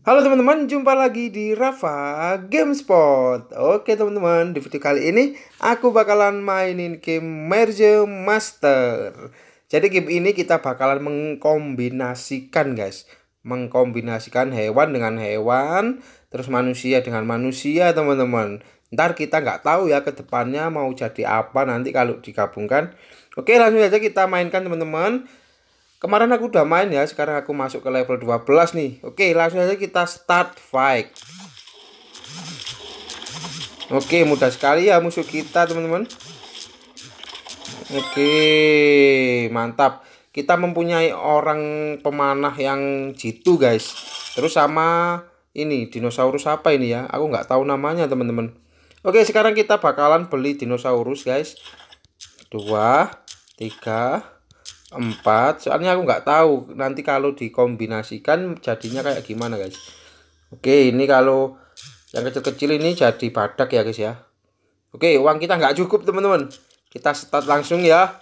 Halo teman-teman, jumpa lagi di Rafa Gamespot Oke teman-teman, di video kali ini aku bakalan mainin game Merge Master Jadi game ini kita bakalan mengkombinasikan guys Mengkombinasikan hewan dengan hewan Terus manusia dengan manusia teman-teman Ntar kita nggak tahu ya ke depannya mau jadi apa nanti kalau digabungkan Oke langsung aja kita mainkan teman-teman Kemarin aku udah main ya, sekarang aku masuk ke level 12 nih. Oke, langsung aja kita start fight. Oke, mudah sekali ya musuh kita, teman-teman. Oke, mantap. Kita mempunyai orang pemanah yang jitu, guys. Terus sama ini dinosaurus apa ini ya? Aku nggak tahu namanya, teman-teman. Oke, sekarang kita bakalan beli dinosaurus, guys. Dua, tiga, 4 soalnya aku nggak tahu nanti kalau dikombinasikan jadinya kayak gimana guys oke ini kalau yang kecil-kecil ini jadi badak ya guys ya oke uang kita nggak cukup teman-teman kita start langsung ya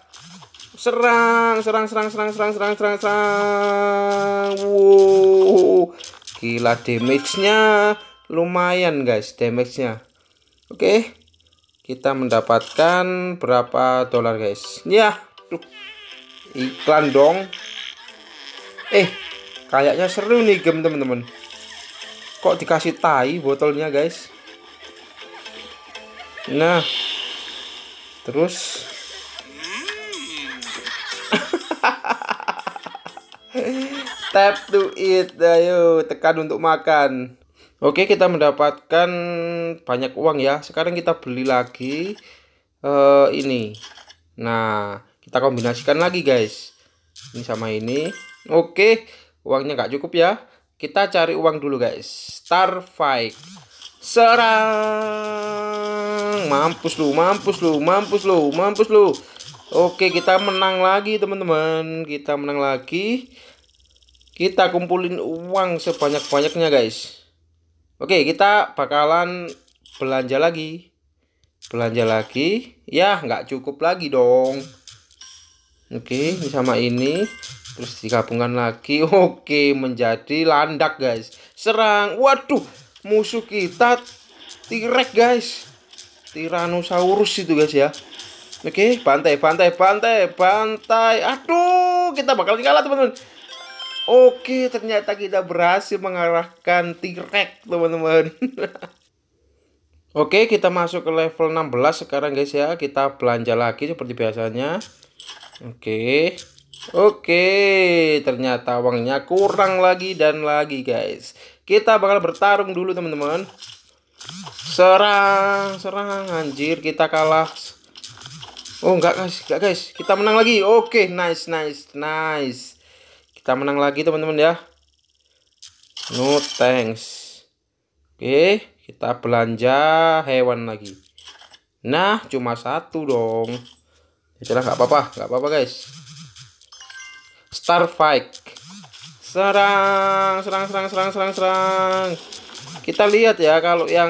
serang serang serang serang serang serang serang serang wow gila damage-nya lumayan guys damage-nya oke kita mendapatkan berapa dolar guys ya iklan dong eh kayaknya seru nih game teman-teman kok dikasih tai botolnya guys nah terus tap to eat ayo tekan untuk makan oke kita mendapatkan banyak uang ya sekarang kita beli lagi uh, ini nah kita kombinasikan lagi guys ini sama ini oke uangnya nggak cukup ya kita cari uang dulu guys starfight serang mampus lu mampus lu mampus lu mampus lu oke kita menang lagi teman-teman kita menang lagi kita kumpulin uang sebanyak-banyaknya guys oke kita bakalan belanja lagi belanja lagi ya nggak cukup lagi dong Oke, okay, sama ini terus digabungkan lagi. Oke, okay, menjadi landak, guys. Serang. Waduh, musuh kita T-Rex, guys. Tyrannosaurus itu, guys ya. Oke, okay, pantai, pantai, pantai. bantai. Aduh, kita bakal kalah, teman-teman. Oke, ternyata kita berhasil mengarahkan T-Rex, teman-teman. Oke, kita masuk ke level 16 sekarang, guys ya. Kita belanja lagi seperti biasanya. Oke. Oke, ternyata uangnya kurang lagi dan lagi, guys. Kita bakal bertarung dulu, teman-teman. Serang, serang anjir, kita kalah. Oh, enggak, guys. Enggak, guys. Kita menang lagi. Oke, nice, nice, nice. Kita menang lagi, teman-teman ya. No thanks. Oke, kita belanja hewan lagi. Nah, cuma satu dong itulah nggak apa-apa nggak apa-apa guys Starfight serang serang serang serang serang serang kita lihat ya kalau yang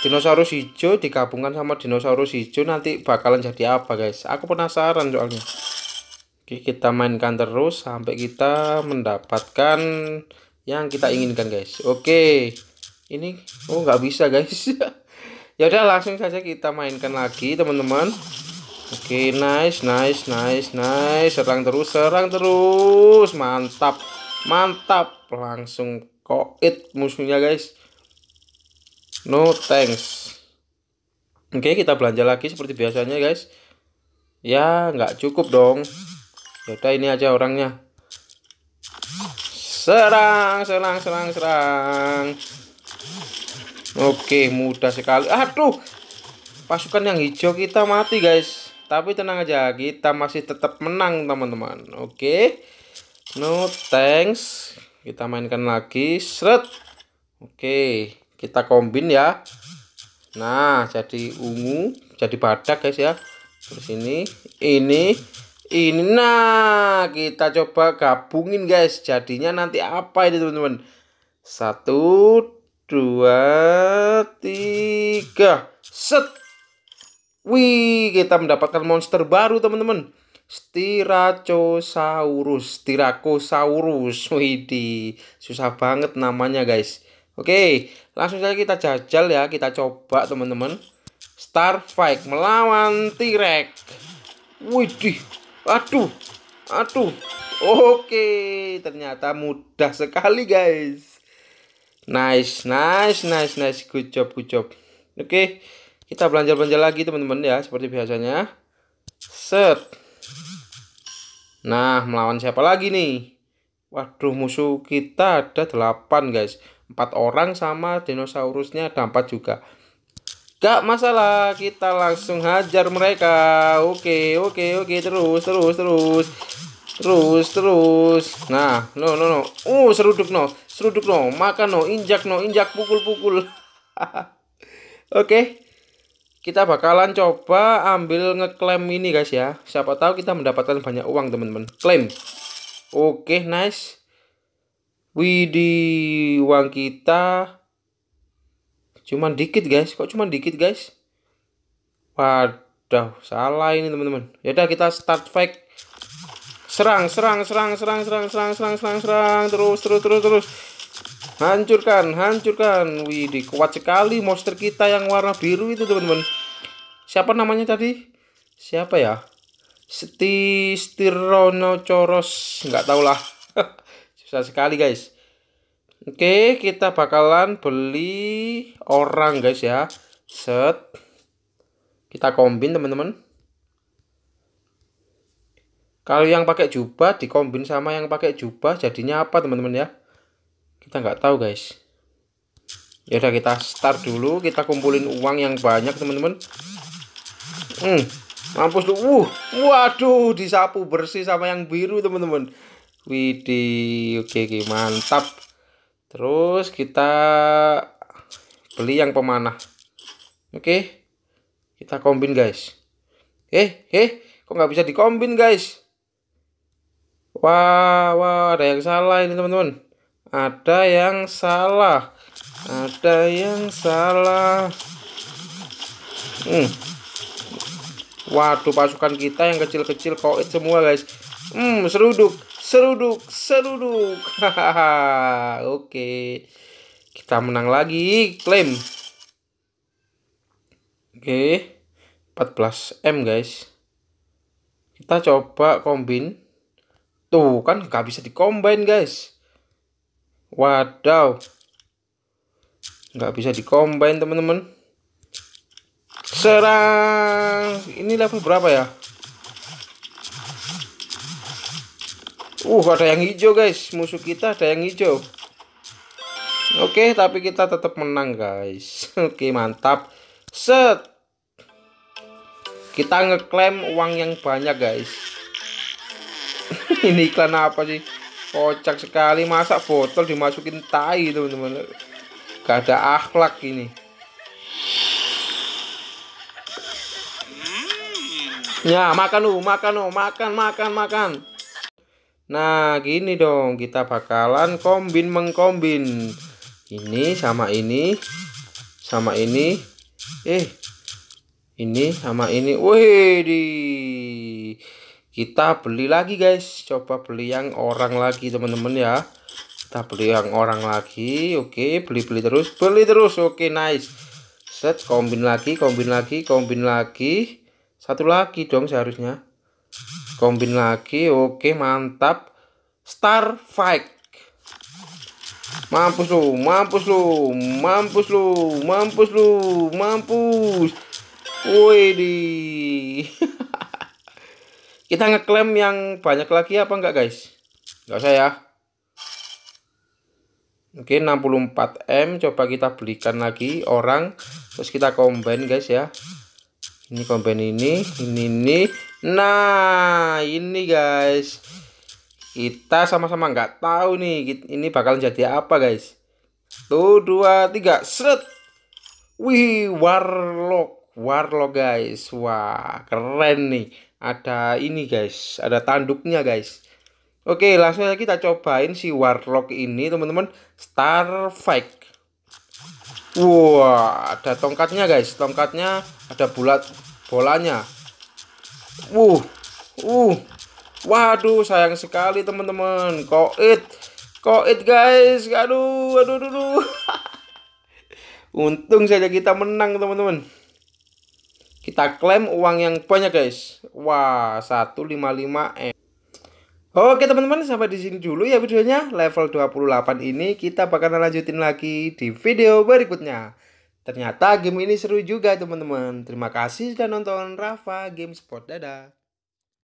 dinosaurus hijau digabungkan sama dinosaurus hijau nanti bakalan jadi apa guys aku penasaran soalnya Oke, kita mainkan terus sampai kita mendapatkan yang kita inginkan guys oke ini oh nggak bisa guys ya udah langsung saja kita mainkan lagi teman-teman Oke, okay, nice, nice, nice, nice. Serang terus, serang terus. Mantap. Mantap. Langsung koit musuhnya, guys. No thanks. Oke, okay, kita belanja lagi seperti biasanya, guys. Ya, nggak cukup dong. Yaudah, ini aja orangnya. Serang, serang, serang, serang. Oke, okay, mudah sekali. Aduh. Pasukan yang hijau kita mati, guys. Tapi tenang aja, kita masih tetap menang teman-teman. Oke. No thanks. Kita mainkan lagi. Seret. Oke, kita kombin ya. Nah, jadi ungu, jadi badak guys ya. Terus ini, ini, ini. Nah, kita coba gabungin guys. Jadinya nanti apa ini teman-teman? Satu, dua, tiga. Set. Wih, kita mendapatkan monster baru, teman-teman. Styracosaurus, Styracosaurus. Wih, susah banget namanya, guys. Oke, langsung saja kita jajal ya, kita coba, teman-teman. Starfight melawan T-Rex. Wih, aduh, aduh. Oke, ternyata mudah sekali, guys. Nice, nice, nice, nice. Good job, good job. Oke. Kita belanja-belanja lagi teman-teman ya seperti biasanya. Set. Nah, melawan siapa lagi nih? Waduh, musuh kita ada 8 guys. empat orang sama dinosaurusnya ada 4 juga. Gak masalah, kita langsung hajar mereka. Oke, oke, oke, terus, terus, terus. Terus, terus. Nah, no, no, no. Uh, seruduk no. Seruduk no. Makan no, injak no, injak pukul-pukul. oke. Okay kita bakalan coba ambil ngeklaim ini guys ya. Siapa tahu kita mendapatkan banyak uang teman-teman. Klaim. Oke, okay, nice. widi uang kita cuman dikit guys. Kok cuman dikit guys? Waduh, salah ini teman-teman. yaudah kita start fake Serang, serang, serang, serang, serang, serang, serang, serang, serang, terus, terus, terus, terus. Hancurkan, hancurkan. Widih, kuat sekali monster kita yang warna biru itu, teman-teman. Siapa namanya tadi? Siapa ya? Sti Coros, nggak tahu lah. Susah sekali, guys. Oke, kita bakalan beli orang, guys ya. Set. Kita kombin, teman-teman. Kalau yang pakai jubah dikombin sama yang pakai jubah jadinya apa, teman-teman ya? kita nggak tahu guys ya udah kita start dulu kita kumpulin uang yang banyak teman-teman hmm, mampus tuh. uh, waduh disapu bersih sama yang biru teman-teman widih oke oke mantap terus kita beli yang pemanah oke kita kombin guys eh eh kok nggak bisa dikombin guys wah wah ada yang salah ini teman-teman ada yang salah ada yang salah hmm. waduh pasukan kita yang kecil-kecil -kecil, semua guys hmm seruduk seruduk seruduk hahaha oke kita menang lagi klaim oke 14 m guys kita coba kombin tuh kan nggak bisa dikombin guys Wadaw. Nggak bisa dikombin teman-teman. Serang. Ini level berapa ya? Uh, ada yang hijau guys. Musuh kita ada yang hijau. Oke, tapi kita tetap menang guys. Oke, mantap. Set. Kita ngeklaim uang yang banyak guys. Ini iklan apa sih? kocak sekali masa botol dimasukin tai teman-teman gak ada akhlak ini hmm. ya makan lu makan lu makan makan makan nah gini dong kita bakalan kombin mengkombin ini sama ini sama ini eh ini sama ini wih di kita beli lagi guys coba beli yang orang lagi teman-teman ya kita beli yang orang lagi oke beli-beli terus beli terus oke nice set kombin lagi kombin lagi kombin lagi satu lagi dong seharusnya kombin lagi oke mantap star fight mampus lu mampus lu mampus lu mampus lu mampus woi di Kita ngeklaim yang banyak lagi apa enggak guys? Enggak usah ya. Oke 64M coba kita belikan lagi orang. Terus kita combine guys ya. Ini combine ini, ini, ini. Nah ini guys. Kita sama-sama nggak tahu nih ini bakal jadi apa guys. Tuh dua tiga set. Wih warlock warlock guys. Wah keren nih ada ini guys ada tanduknya guys oke langsung aja kita cobain si warlock ini teman-teman star wah wow, ada tongkatnya guys tongkatnya ada bulat bolanya uh uh waduh sayang sekali teman-teman koit koit guys aduh aduh aduh, aduh. untung saja kita menang teman-teman kita klaim uang yang banyak guys. Wah, 155M. Oke teman-teman, sampai di sini dulu ya videonya. Level 28 ini kita bakal lanjutin lagi di video berikutnya. Ternyata game ini seru juga teman-teman. Terima kasih sudah nonton Rafa Game Sport. Dadah.